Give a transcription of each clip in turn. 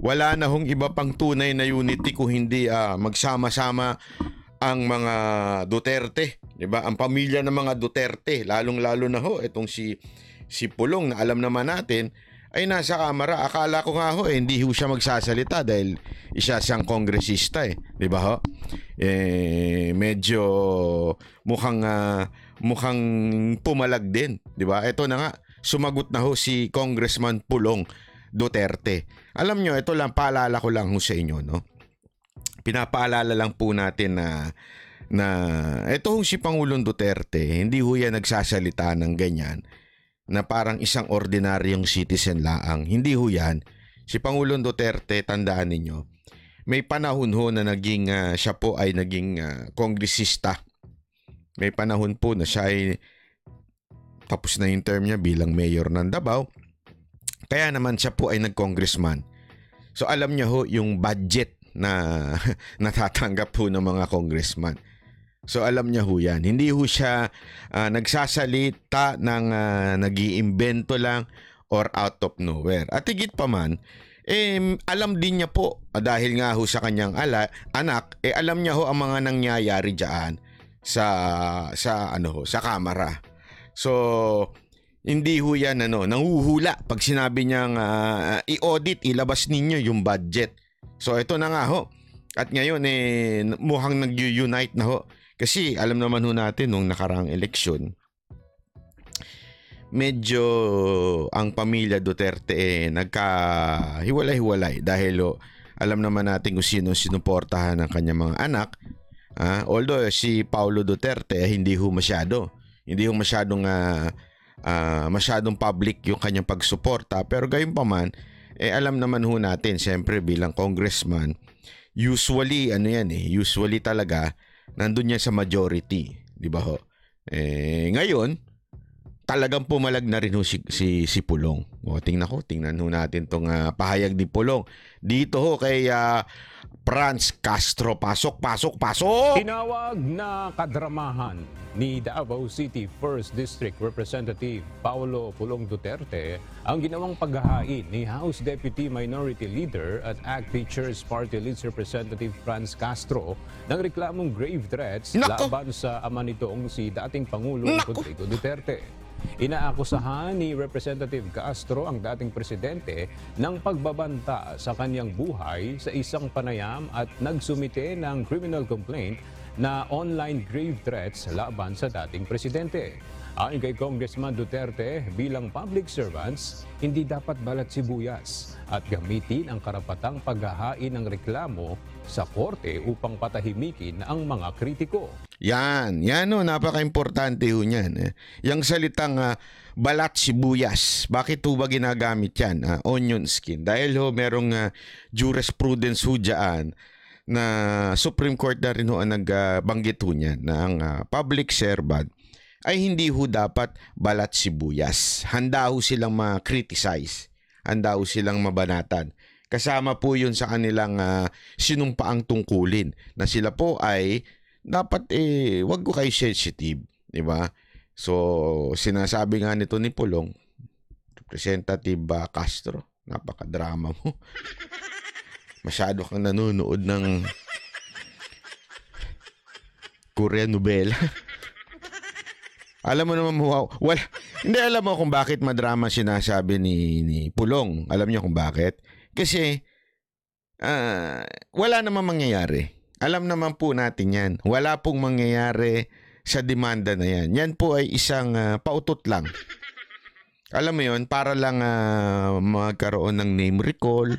wala na hong iba pang tunay na unity kung hindi uh, magsama-sama ang mga Duterte, 'di ba? Ang pamilya ng mga Duterte, lalong-lalo na ho itong si si Pulong na alam naman natin ay nasa kamera. Akala ko nga ho eh, hindi ho siya magsasalita dahil isa siyang kongresista eh, 'di ba ho? Eh medyo mukhang uh, mukhang pumalag din, 'di ba? Ito na nga, sumagot na ho si Congressman Pulong Duterte. Alam nyo, ito lang, paalala ko lang sa inyo, no? Pinapaalala lang po natin na na ito hong si Pangulong Duterte, hindi ho yan nagsasalita ng ganyan na parang isang ordinaryong citizen laang. Hindi ho yan. Si Pangulong Duterte, tandaan ninyo, may panahon ho na naging uh, siya po ay naging uh, kongresista. May panahon po na siya ay tapos na yung term niya bilang mayor ng Davao. Kaya naman siya po ay nag-congressman. So alam niya ho yung budget na natatanggap po ng mga congressman. So alam niya ho yan. Hindi ho siya uh, nagsasalita ng uh, nag-iimbento lang or out of nowhere. At higit pa man, eh, alam din niya po ah, dahil nga ho sa kanyang ala, anak, eh alam niya ho ang mga nangyayari diyan sa sa ano ho, sa kamera. So hindi ho yan ano, nanghuhula pag sinabi niyang uh, i-audit, ilabas ninyo yung budget. So ito na nga ho. At ngayon eh muhang nag-unite na ho. Kasi alam naman ho natin nung nakaraang eleksyon, medyo ang pamilya Duterte eh nagkahiwalay-hiwalay dahil oh, alam naman natin kung sino sinuportahan ng kanyang mga anak. Ah, although si Paulo Duterte eh, hindi ho masyado. Hindi ho masyadong uh, uh, masyadong public yung kanyang pagsuporta pero gayon pa man eh alam naman ho natin syempre bilang congressman usually ano yan eh usually talaga nandun yan sa majority di ba ho eh ngayon talagang pumalag na rin ho si, si, si Pulong. O, tingnan ko, tingnan ho natin tong uh, pahayag ni Pulong. Dito ho kaya uh, Franz Castro. Pasok, pasok, pasok! Tinawag na kadramahan ni Davao City 1st District Representative Paolo Pulong Duterte ang ginawang paghahain ni House Deputy Minority Leader at ACT Teachers Party Leads Representative Franz Castro ng reklamong grave threats Naku. laban sa ama nitong si dating Pangulo Rodrigo Duterte. Inaakusahan ni Representative Castro ang dating presidente ng pagbabanta sa kanyang buhay sa isang panayam at nagsumite ng criminal complaint na online grave threats laban sa dating presidente. Ayon kay Congressman Duterte, bilang public servants, hindi dapat balat sibuyas at gamitin ang karapatang paghahain ng reklamo sa korte upang patahimikin ang mga kritiko. Yan, yan no, napaka-importante ho niyan. Eh. Yang salitang uh, balat sibuyas, bakit ho ba ginagamit yan? Uh, onion skin. Dahil ho, merong uh, jurisprudence ho dyan na Supreme Court na rin ho ang nagbanggit uh, ho niyan na ang uh, public servant ay hindi ho dapat balat sibuyas. Handa ho silang ma-criticize. Handa ho silang mabanatan Kasama po yun sa kanilang uh, sinumpaang tungkulin na sila po ay dapat eh wag ko kayo sensitive, di ba? So sinasabi nga nito ni Pulong, Representative uh, Castro, napaka-drama mo. Masyado kang nanonood ng Korean novela. Alam mo naman, wow. Well, hindi alam mo kung bakit madrama sinasabi ni, ni Pulong. Alam niyo kung bakit? Kasi, uh, wala namang mangyayari. Alam naman po natin yan. Wala pong mangyayari sa demanda na yan. Yan po ay isang uh, pautot lang. Alam mo yon para lang uh, magkaroon ng name recall.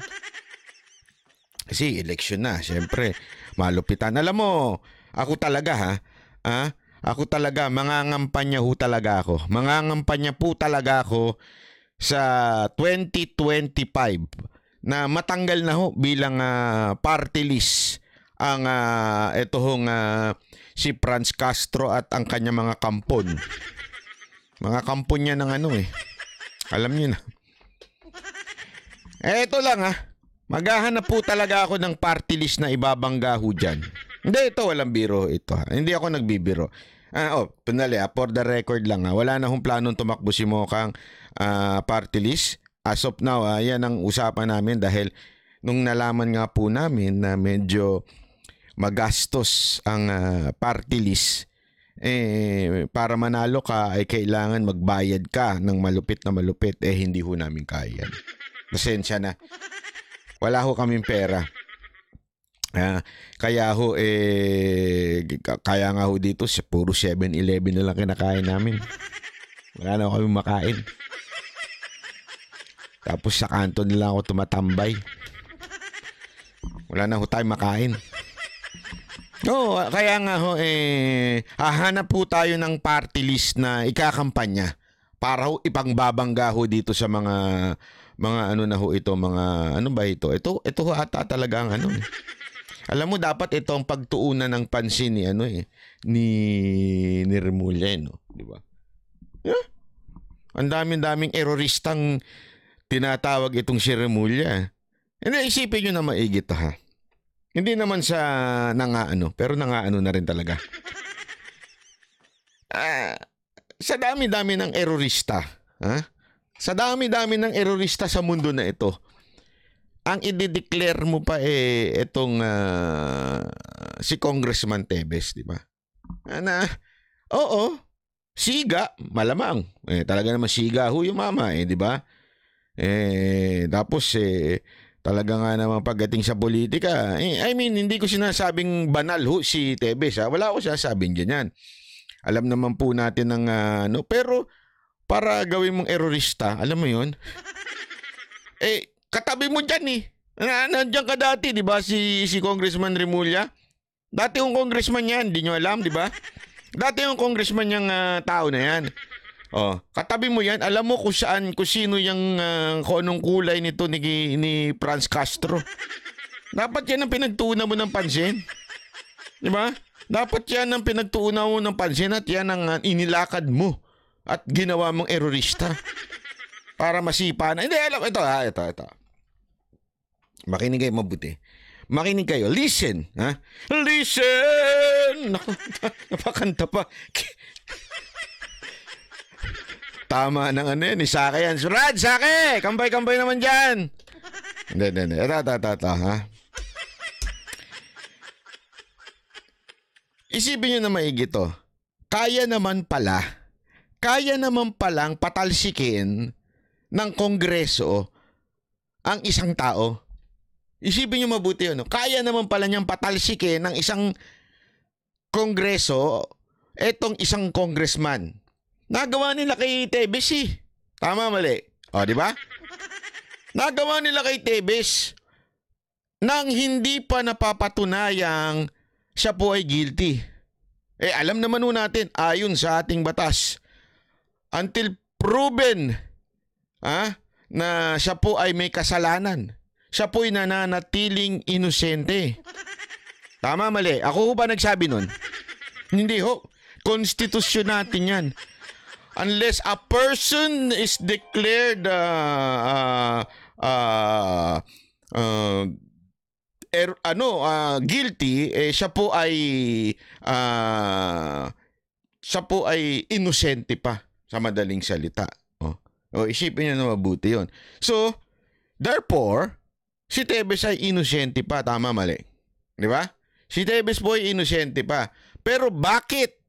Kasi election na, syempre. Malupitan. Alam mo, ako talaga ha, ha? Ako talaga, mangangampanya ho talaga ako. Mangangampanya po talaga ako sa 2025 na matanggal na ho bilang uh, party list ang uh, ah, ito hong uh, si Franz Castro at ang kanya mga kampon. Mga kampon niya ng ano eh. Alam niyo na. Eh, ito lang ha. Maghahanap po talaga ako ng party list na ibabangga ho dyan. Hindi, ito walang biro ito ha. Hindi ako nagbibiro. Ah, oh, punali ha. For the record lang ha. Wala na hong planong tumakbo si Mokang uh, party list as of now, uh, yan ang usapan namin dahil nung nalaman nga po namin na medyo magastos ang uh, party list, eh, para manalo ka ay kailangan magbayad ka ng malupit na malupit, eh hindi ho namin kaya. Nasensya na. Wala ho kaming pera. Uh, kaya ho, eh, kaya nga ho dito, puro 7-Eleven na lang kinakain namin. Wala na kami makain. Tapos sa kanto nila ako tumatambay. Wala na ho tayo makain. Oo, oh, kaya nga ho, eh, hahanap po tayo ng party list na ikakampanya para ho ipangbabangga ho dito sa mga mga ano na ho ito, mga ano ba ito? Ito, ito ho ata talaga ang ano. Eh. Alam mo dapat ito ang pagtuunan ng pansin ni ano eh ni ni eh, no, di ba? Yeah. Ang daming-daming eroristang tinatawag itong si Hindi, isipin nyo na maigit ha. Hindi naman siya nangaano, pero nangaano na rin talaga. Ah, sa dami-dami ng erorista, ha? Sa dami-dami ng erorista sa mundo na ito, ang i-declare mo pa eh itong uh, si Congressman Tebes, di ba? Ah, na, oo, siga, malamang. Eh, talaga naman siga ho yung mama, eh, di ba? Eh, tapos eh, talaga nga naman pagdating sa politika, eh, I mean, hindi ko sinasabing banal ho si Tebes. Ha? Ah. Wala ko sinasabing ganyan. Alam naman po natin ng uh, ano, pero para gawin mong erorista, alam mo yon eh, katabi mo dyan eh. Na, nandiyan ka dati, di ba, si, si Congressman Remulla? Dati yung congressman yan, di nyo alam, di ba? Dati yung congressman niyang uh, tao na yan. Oh, katabi mo yan, alam mo kung saan, kung sino yung, uh, kung anong kulay nito ni, ni Franz Castro. Dapat yan ang pinagtuunan mo ng pansin. Di ba? Dapat yan ang pinagtuunan mo ng pansin at yan ang uh, inilakad mo at ginawa mong erorista para masipa na. Hindi, alam, ito ha, ah, ito, ito. Makinig kayo mabuti. Makinig kayo. Listen, ha? Listen! Napakanta pa. Tama ng ano yan, isake yan. Rad, sake! Kambay-kambay naman dyan! Hindi, hindi, hindi. Ito, ito, ito, ha? Isipin nyo na maigi to. Kaya naman pala, kaya naman palang patalsikin ng kongreso ang isang tao. Isipin nyo mabuti yun. No? Kaya naman pala niyang patalsikin ng isang kongreso etong isang congressman. Nagawa nila kay Tevez eh. Tama mali. O, di ba? Nagawa nila kay Tevez nang hindi pa napapatunayang siya po ay guilty. Eh, alam naman nun natin, ayon sa ating batas, until proven ah, na siya po ay may kasalanan, siya po ay nananatiling inosente. Tama mali. Ako ho ba nagsabi nun? Hindi ho. Konstitusyon natin yan unless a person is declared uh, uh, uh, uh, er, ano uh, guilty eh siya po ay uh, siya po ay inosente pa sa madaling salita oh o oh, isipin niyo na mabuti yon so therefore si Tebes ay inosente pa tama mali di ba si Tebes po ay inosente pa pero bakit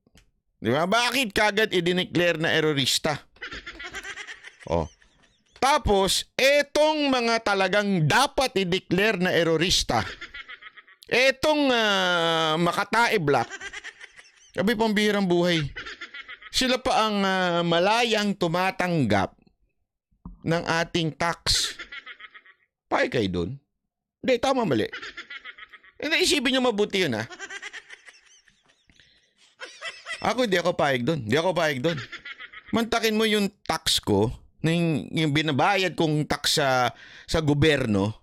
Di ba? Bakit kagad idineclare na erorista? Oh. Tapos, etong mga talagang dapat i-declare na erorista, etong uh, makatae black, kabi pambihirang buhay, sila pa ang uh, malayang tumatanggap ng ating tax. Pahay kayo doon. Hindi, tama mali. Hindi, isipin nyo mabuti yun ha. Ah. Ako hindi ako paig doon. Hindi ako paig doon. Mantakin mo yung tax ko, yung, yung binabayad kong tax sa, sa gobyerno,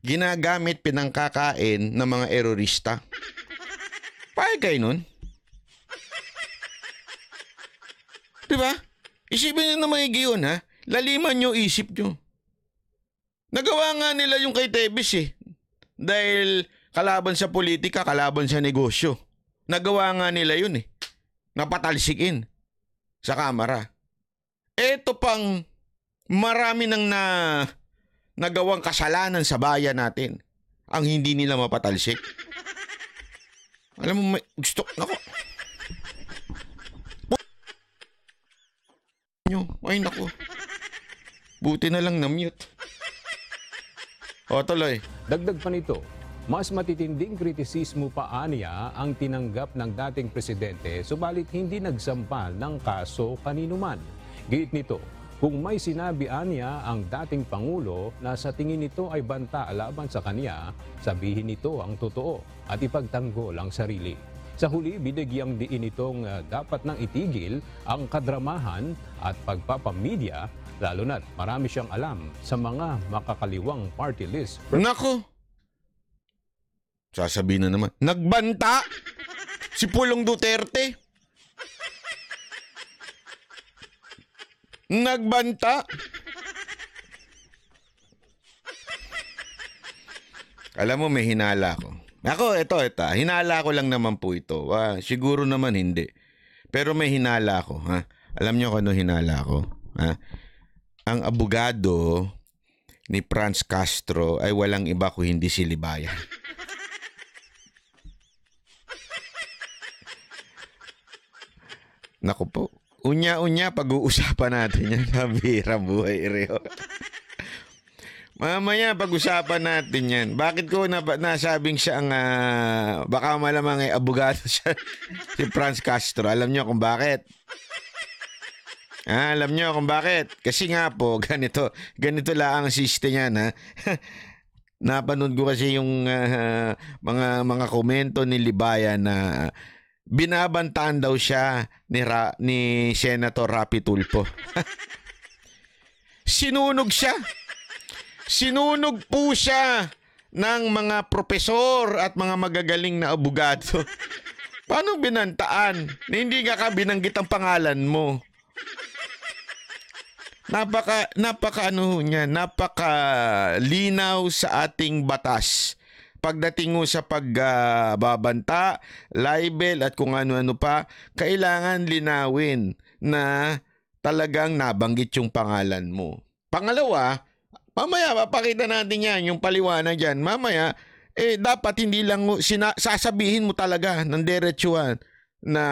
ginagamit pinangkakain ng mga erorista. Paig kayo nun? Di Isipin nyo na maigi yun, ha? Laliman nyo isip nyo. Nagawa nga nila yung kay Tebis eh. Dahil kalaban sa politika, kalaban sa negosyo. Nagawa nga nila yun eh na patalsikin sa kamera. Ito pang marami nang na nagawang kasalanan sa bayan natin ang hindi nila mapatalsik. Alam mo, may, gusto, nako. Nyo, ay nako. Buti na lang na-mute. O, tuloy. Dagdag pa nito, mas matitinding kritisismo pa aniya ang tinanggap ng dating presidente subalit hindi nagsampal ng kaso kaninuman. Giit nito, kung may sinabi aniya ang dating Pangulo na sa tingin nito ay banta laban sa kaniya, sabihin nito ang totoo at ipagtanggol ang sarili. Sa huli, binigyang diin itong ah, dapat nang itigil ang kadramahan at pagpapamedya lalo na't marami siyang alam sa mga makakaliwang party list. Nako! Sasabihin na naman, nagbanta si Pulong Duterte. Nagbanta. Alam mo, may hinala ko. Ako, ito, ito. Ah, hinala ko lang naman po ito. Ah, siguro naman hindi. Pero may hinala ko, ha? Alam niyo kung ano hinala ko? Ha? Ang abogado ni Franz Castro ay walang iba kundi si Libayan. Nako po. Unya-unya, pag-uusapan natin yan. Nabira buhay, Rio. Mamaya, pag-usapan natin yan. Bakit ko na, nasabing siya ang, uh, baka malamang ay eh, abogado siya, si Franz Castro. Alam niyo kung bakit. Ah, alam niyo kung bakit. Kasi nga po, ganito, ganito la ang siste niyan, ha? Napanood ko kasi yung uh, mga mga komento ni Libaya na uh, binabantaan daw siya ni, Ra- ni Senator Rapi Tulpo. Sinunog siya. Sinunog po siya ng mga profesor at mga magagaling na abogado. Paano binantaan na hindi ka ka binanggit ang pangalan mo? Napaka, napaka ano niya, napaka linaw sa ating batas pagdating sa pagbabanta, uh, libel at kung ano-ano pa, kailangan linawin na talagang nabanggit yung pangalan mo. Pangalawa, mamaya papakita natin yan, yung paliwanag yan. Mamaya, eh dapat hindi lang sina- sasabihin mo talaga ng derechuhan na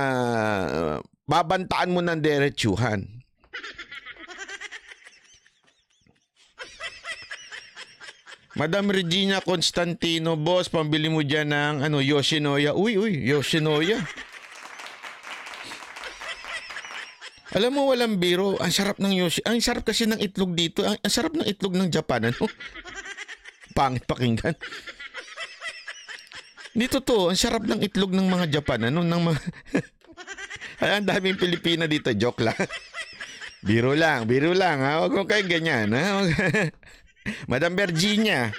babantaan mo ng derechuhan. Madam Regina Constantino, boss, pambili mo dyan ng ano, Yoshinoya. Uy, uy, Yoshinoya. Alam mo, walang biro. Ang sarap ng Yoshi. Ang sarap kasi ng itlog dito. Ang, ang sarap ng itlog ng Japan, ano? Pangit pakinggan. Dito to, ang sarap ng itlog ng mga Japan, ano? Ng mga... Ay, ang daming Pilipina dito. Joke lang. biro lang, biro lang, ha? Huwag mo kayong ganyan, ha? Madam Virginia.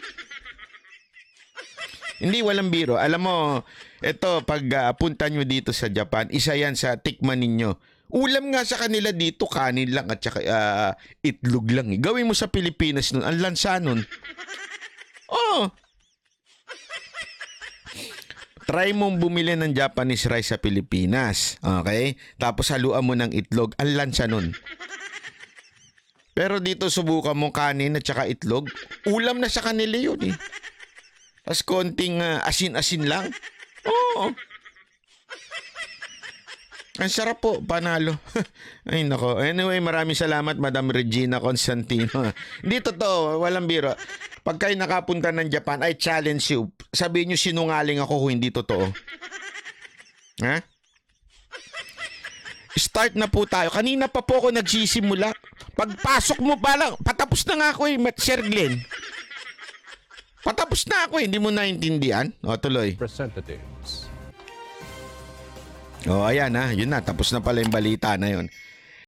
Hindi, walang biro. Alam mo, ito, pag uh, punta nyo dito sa Japan, isa yan sa tikman ninyo. Ulam nga sa kanila dito, kanin lang at saka uh, itlog lang. Eh. Gawin mo sa Pilipinas nun, ang lansa nun. Oh. Try mong bumili ng Japanese rice sa Pilipinas. Okay? Tapos haluan mo ng itlog. Ang lansa nun. Pero dito subukan mo kanin at saka itlog. Ulam na sa kanila yun eh. Tapos konting uh, asin-asin lang. Oo. Ang sarap po, panalo. Ay nako. Anyway, maraming salamat Madam Regina Constantino. Hindi totoo, walang biro. Pagka nakapunta ng Japan, I challenge you. Sabihin niyo sinungaling ako kung hindi totoo. Ha? Start na po tayo. Kanina pa po ako nagsisimula. Pagpasok mo lang, patapos na nga ako eh, Sir Glenn. Patapos na ako eh, hindi mo naintindihan. O, tuloy. Representatives. O, ayan ha, yun na, tapos na pala yung balita na yun.